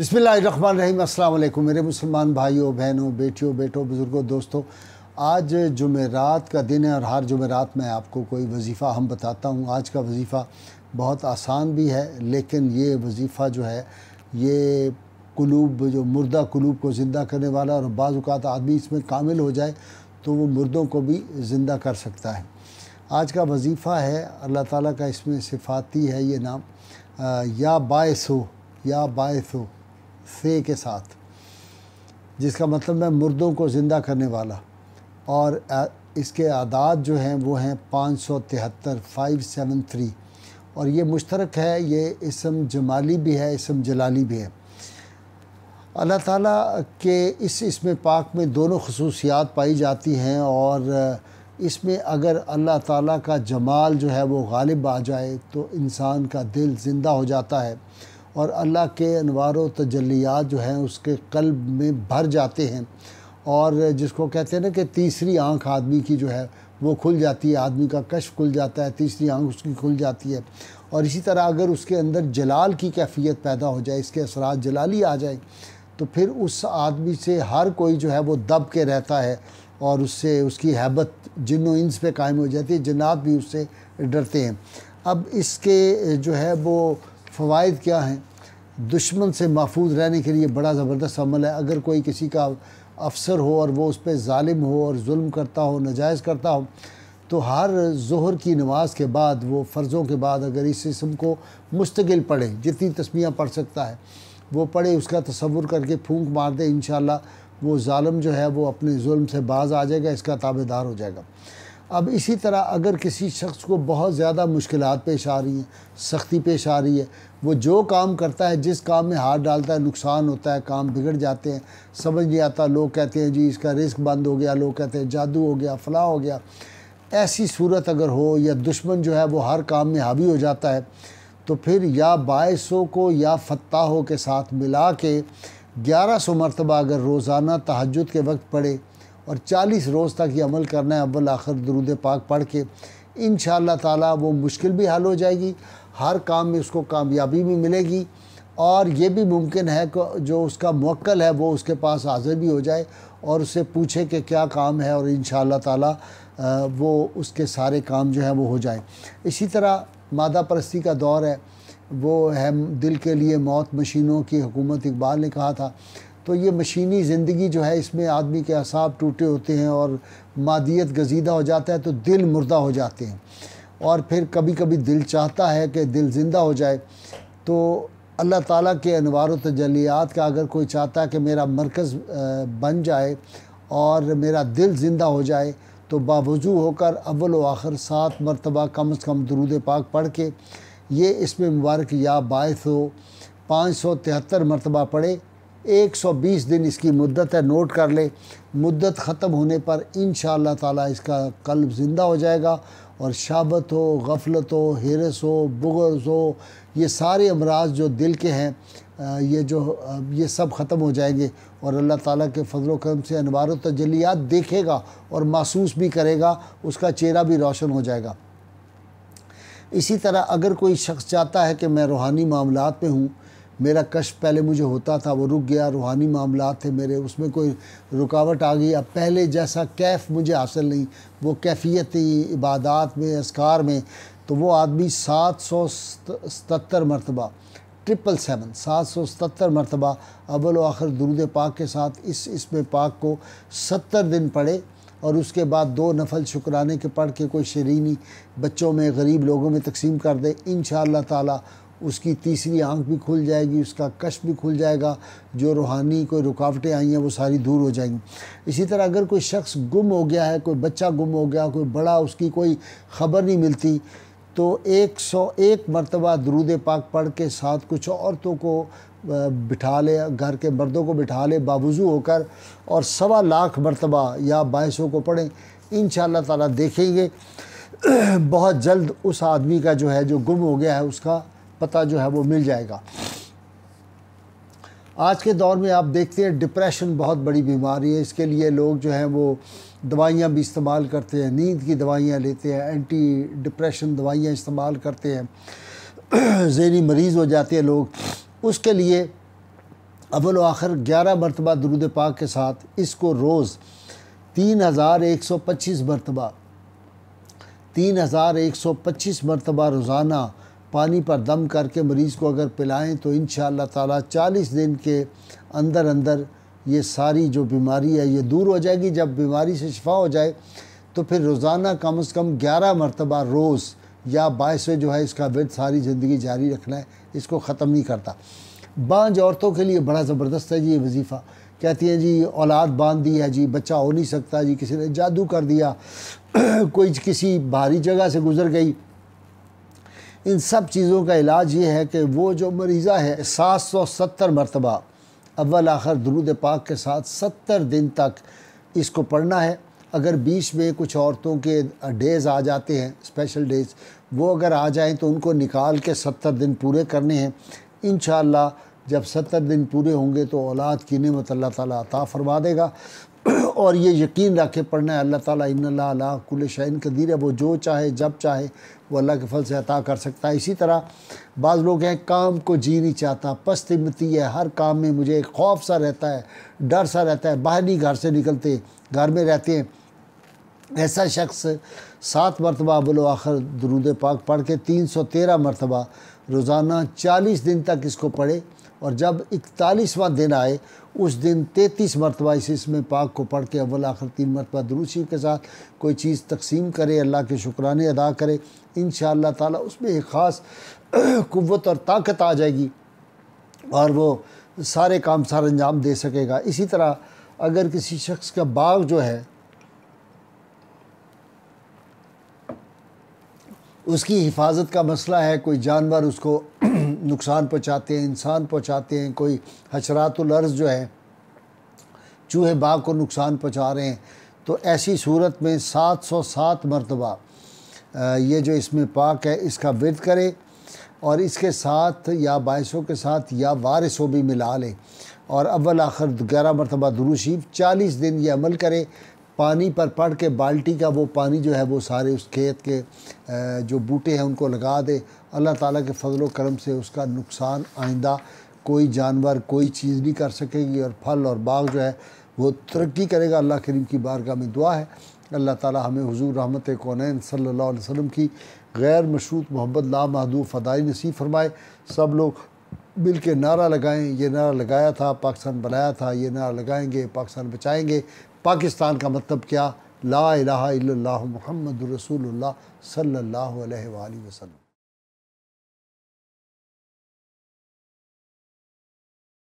बसमीम अल्लाम मेरे मुसलमान भाइयों बहनों बेटियों बेटों बुज़ुर्गों दोस्तों आज जुमेरात का दिन है और हर जुमेरात में आपको कोई वजीफ़ा हम बताता हूँ आज का वजीफ़ा बहुत आसान भी है लेकिन ये वजीफ़ा जो है ये कुलूब जो मुर्दा कुलूब को ज़िंदा करने वाला और बाज़ात आदमी इसमें कामिल हो जाए तो वो मुर्दों को भी ज़िंदा कर सकता है आज का वजीफ़ा है अल्लाह ताला का इसमें सिफाती है ये नाम आ, या बायस हो या बायस हो फे के साथ जिसका मतलब मैं मुर्दों को ज़िंदा करने वाला और इसके आदाद जो हैं वो हैं पाँच सौ तिहत्तर फाइव सेवन थ्री और ये मुश्तरक है ये इसम जमाली भी है इसम जलाली भी है अल्लाह ताला के इस इसमें पाक में दोनों खसूसियात पाई जाती हैं और इसमें अगर अल्लाह ताला का जमाल जो है वो गालिब आ जाए तो इंसान का दिल ज़िंदा हो जाता है और अल्लाह के अनवार तजलियात जो हैं उसके कल्ब में भर जाते हैं और जिसको कहते हैं ना कि तीसरी आंख आदमी की जो है वो खुल जाती है आदमी का कश खुल जाता है तीसरी आंख उसकी खुल जाती है और इसी तरह अगर उसके अंदर जलाल की कैफियत पैदा हो जाए इसके असरा जलाली आ जाए तो फिर उस आदमी से हर कोई जो है वो दब के रहता है और उससे उसकी हैबत जिनों इंस पे कायम हो जाती है जन्नात भी उससे डरते हैं अब इसके जो है वो फ़वाद क्या हैं दुश्मन से महफूज रहने के लिए बड़ा ज़बरदस्त अमल है अगर कोई किसी का अफसर हो और वो उस पर ालिम हो और म करता हो नजायज़ करता हो तो हर जहर की नमाज के बाद वो फ़र्ज़ों के बाद अगर इस इसम को मुस्तकिल पढ़े जितनी तस्मियाँ पढ़ सकता है वो पढ़े उसका तस्वुर करके फूंक मार दे इन वो ालम जो है वो अपने जुल्म से बाज आ जाएगा इसका ताबेदार हो जाएगा अब इसी तरह अगर किसी शख्स को बहुत ज़्यादा मुश्किल पेश आ रही हैं सख्ती पेश आ रही है वो जो काम करता है जिस काम में हाथ डालता है नुकसान होता है काम बिगड़ जाते हैं समझ नहीं आता लोग कहते हैं जी इसका रिस्क बंद हो गया लोग कहते हैं जादू हो गया फला हो गया ऐसी सूरत अगर हो या दुश्मन जो है वो हर काम में हावी हो जाता है तो फिर या बायसों को या फताहों के साथ मिला के ग्यारह सौ मरतबा अगर रोज़ाना तहजद के वक्त पड़े और 40 रोज़ तक ये अमल करना है अव्वल आखिर दरूद पाक पढ़ के इन ताला वो मुश्किल भी हल हो जाएगी हर काम में उसको कामयाबी भी मिलेगी और ये भी मुमकिन है कि जो उसका मक्ल है वो उसके पास हाजिर भी हो जाए और उससे पूछे कि क्या काम है और इन ताला वो उसके सारे काम जो हैं वो हो जाए इसी तरह मादा परस्ती का दौर है वो है दिल के लिए मौत मशीनों की हुकूमत इकबाल ने कहा था तो ये मशीनी ज़िंदगी जो है इसमें आदमी के असाब टूटे होते हैं और मादियत गजीदा हो जाता है तो दिल मुर्दा हो जाते हैं और फिर कभी कभी दिल चाहता है कि दिल ज़िंदा हो जाए तो अल्लाह ताला के अनवार तजलियात का अगर कोई चाहता है कि मेरा मरकज़ बन जाए और मेरा दिल ज़िंदा हो जाए तो बावजू होकर अव्वल व आखिर सात मरतबा कम अज़ कम दरूद पाक पढ़ के ये इसमें मुबारक या बायस हो पाँच सौ तिहत्तर मरतबा पढ़े 120 दिन इसकी मुद्दत है नोट कर ले मुद्दत ख़त्म होने पर इन ताला इसका कल्ब ज़िंदा हो जाएगा और शाबत हो गफलत हो हिरस हो बुगज़ हो ये सारे अमराज जो दिल के हैं ये जो ये सब ख़त्म हो जाएंगे और अल्लाह ताला के फजल करम से अनवार तजलियात देखेगा और महसूस भी करेगा उसका चेहरा भी रोशन हो जाएगा इसी तरह अगर कोई शख्स चाहता है कि मैं रूहानी मामलों में हूँ मेरा कष्ट पहले मुझे होता था वो रुक गया रूहानी मामला थे मेरे उसमें कोई रुकावट आ गई अब पहले जैसा कैफ मुझे हासिल नहीं वो कैफियती इबादत में असकार में तो वो आदमी सात सौ सतर मरतबा ट्रिपल सेवन सात सौ सतर मरतबा अव्वल आखिर दुरूद पाक के साथ इस इसमें पाक को सत्तर दिन पढ़े और उसके बाद दो नफल शुक्राने के पढ़ के कोई शरीनी बच्चों में गरीब लोगों में तकसीम कर दे इन ताला उसकी तीसरी आंख भी खुल जाएगी उसका कश भी खुल जाएगा जो रूहानी कोई रुकावटें आई हैं वो सारी दूर हो जाएंगी इसी तरह अगर कोई शख्स गुम हो गया है कोई बच्चा गुम हो गया कोई बड़ा उसकी कोई ख़बर नहीं मिलती तो एक सौ एक मरतबा दरूद पाक पढ़ के साथ कुछ औरतों को बिठा ले घर के मर्दों को बिठा ले बावजू होकर और सवा लाख मरतबा या बाईसों को पढ़ें इन ताला देखेंगे बहुत जल्द उस आदमी का जो है जो गुम हो गया है उसका पता जो है वो मिल जाएगा आज के दौर में आप देखते हैं डिप्रेशन बहुत बड़ी बीमारी है इसके लिए लोग जो हैं वो दवाइयाँ भी इस्तेमाल करते हैं नींद की दवाइयाँ लेते हैं एंटी डिप्रेशन दवाइयाँ इस्तेमाल करते हैं जहनी मरीज़ हो जाते हैं लोग उसके लिए अवल आखिर ग्यारह मरतबा दरुद पाक के साथ इसको रोज़ तीन हज़ार एक सौ पच्चीस मरतबा तीन हज़ार एक सौ पच्चीस मरतबा रोज़ाना पानी पर दम करके मरीज़ को अगर पिलाएं तो इन ताला 40 दिन के अंदर अंदर ये सारी जो बीमारी है ये दूर हो जाएगी जब बीमारी से शफा हो जाए तो फिर रोज़ाना कम अज़ कम ग्यारह मरतबा रोज़ या बाईसवें जो है इसका विद सारी ज़िंदगी जारी रखना है इसको ख़त्म नहीं करता बांझ औरतों के लिए बड़ा ज़बरदस्त है जी ये वजीफ़ा कहती हैं जी औलाद बांध दी है जी बच्चा हो नहीं सकता जी किसी ने जादू कर दिया कोई किसी भारी जगह से गुज़र गई इन सब चीज़ों का इलाज ये है कि वो जो मरीज़ा है सात सौ सत्तर मरतबा अव्वल आखिर दरूद पाक के साथ सत्तर दिन तक इसको पढ़ना है अगर बीच में कुछ औरतों के डेज़ आ जाते हैं स्पेशल डेज़ वो अगर आ जाएँ तो उनको निकाल के सत्तर दिन पूरे करने हैं इन जब सत्तर दिन पूरे होंगे तो औलाद की नमत अल्लाह ताली अता फरमा देगा और ये यकीन रख के पढ़ना है अल्लाह ताला इन कुल शाइन कदीर है वो जो चाहे जब चाहे वो अल्लाह के फल से अता कर सकता है इसी तरह बाज़ लोग हैं काम को जी नहीं चाहता पस्त हिम्मती है हर काम में मुझे एक खौफ सा रहता है डर सा रहता है बाहर नहीं घर से निकलते घर में रहते हैं ऐसा शख्स सात मरतबा बोलो आखिर दरूद पाक पढ़ के तीन सौ तेरह मरतबा रोज़ाना चालीस दिन तक इसको पढ़े और जब इकतालीसवां दिन आए उस दिन तैतीस मरतबा इस इसमें पाक को पढ़ के अव्वल आखिर तीन मरतबा दुरूसी के साथ कोई चीज़ तकसीम करे अल्लाह के शुक्राने अदा करे इन ताला उसमें एक ख़ास कुत और ताकत आ जाएगी और वो सारे काम सार अंजाम दे सकेगा इसी तरह अगर किसी शख्स का बाग जो है उसकी हिफाजत का मसला है कोई जानवर उसको नुकसान पहुँचाते हैं इंसान पहुँचाते हैं कोई हचरातुलर्ज़ जो है चूहे बाग को नुकसान पहुँचा रहे हैं तो ऐसी सूरत में सात सौ सात मरतबा ये जो इसमें पाक है इसका विद करे और इसके साथ या बायसों के साथ या वारिसों भी मिला लें और अव्वल आखिर ग्यारह मरतबा दुरूशीफ चालीस दिन ये अमल करें पानी पर पड़ के बाल्टी का वो पानी जो है वो सारे उस खेत के जो बूटे हैं उनको लगा दे अल्लाह ताला के फजल करम से उसका नुकसान आइंदा कोई जानवर कोई चीज़ नहीं कर सकेगी और फल और बाग जो है वो तरक्की करेगा अल्लाह करीम की बारगाह में दुआ है अल्लाह ताला हमें हुजूर रहमत कौन सल्ला वसम की गैर मशरूत मोहब्बत लामहदूद फ़दाई नसीब फरमाए सब लोग मिल के नारा लगाएं ये नारा लगाया था पाकिस्तान बनाया था ये नारा लगाएंगे पाकिस्तान बचाएंगे पाकिस्तान का मतलब क्या ला इलाहा इल्लल्लाह सल्ला रसूलुल्लाह सल्लल्लाहु अलैहि वसल्लम